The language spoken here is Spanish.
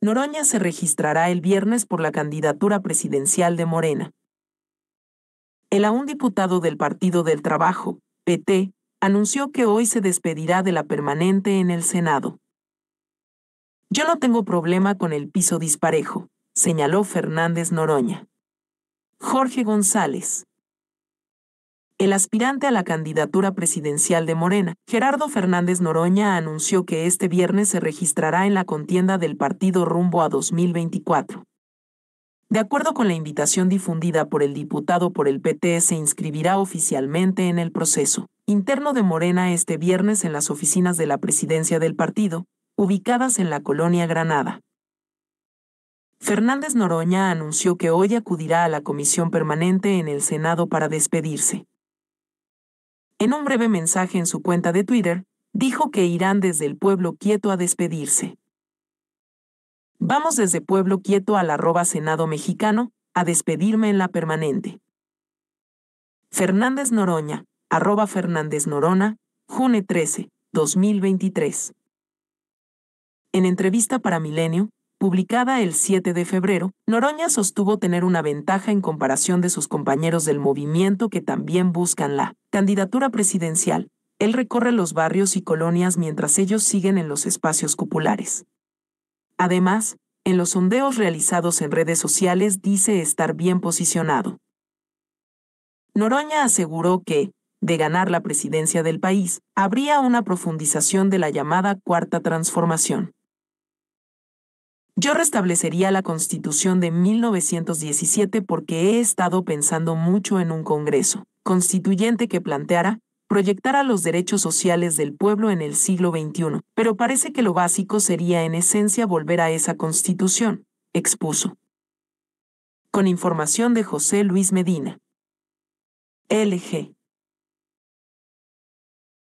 Noroña se registrará el viernes por la candidatura presidencial de Morena. El aún diputado del Partido del Trabajo, PT, anunció que hoy se despedirá de la permanente en el Senado. Yo no tengo problema con el piso disparejo, señaló Fernández Noroña. Jorge González, el aspirante a la candidatura presidencial de Morena, Gerardo Fernández Noroña, anunció que este viernes se registrará en la contienda del partido rumbo a 2024. De acuerdo con la invitación difundida por el diputado por el PT, se inscribirá oficialmente en el proceso interno de Morena este viernes en las oficinas de la presidencia del partido, ubicadas en la colonia Granada. Fernández Noroña anunció que hoy acudirá a la comisión permanente en el Senado para despedirse en un breve mensaje en su cuenta de Twitter, dijo que irán desde el pueblo quieto a despedirse. Vamos desde pueblo quieto al arroba Senado mexicano, a despedirme en la permanente. Fernández Noroña, arroba Fernández Norona, June 13, 2023. En entrevista para Milenio, publicada el 7 de febrero, Noroña sostuvo tener una ventaja en comparación de sus compañeros del movimiento que también buscan la candidatura presidencial, él recorre los barrios y colonias mientras ellos siguen en los espacios populares. Además, en los sondeos realizados en redes sociales dice estar bien posicionado. Noroña aseguró que, de ganar la presidencia del país, habría una profundización de la llamada Cuarta Transformación. Yo restablecería la Constitución de 1917 porque he estado pensando mucho en un Congreso constituyente que planteara proyectara los derechos sociales del pueblo en el siglo XXI, pero parece que lo básico sería en esencia volver a esa constitución, expuso. Con información de José Luis Medina. LG.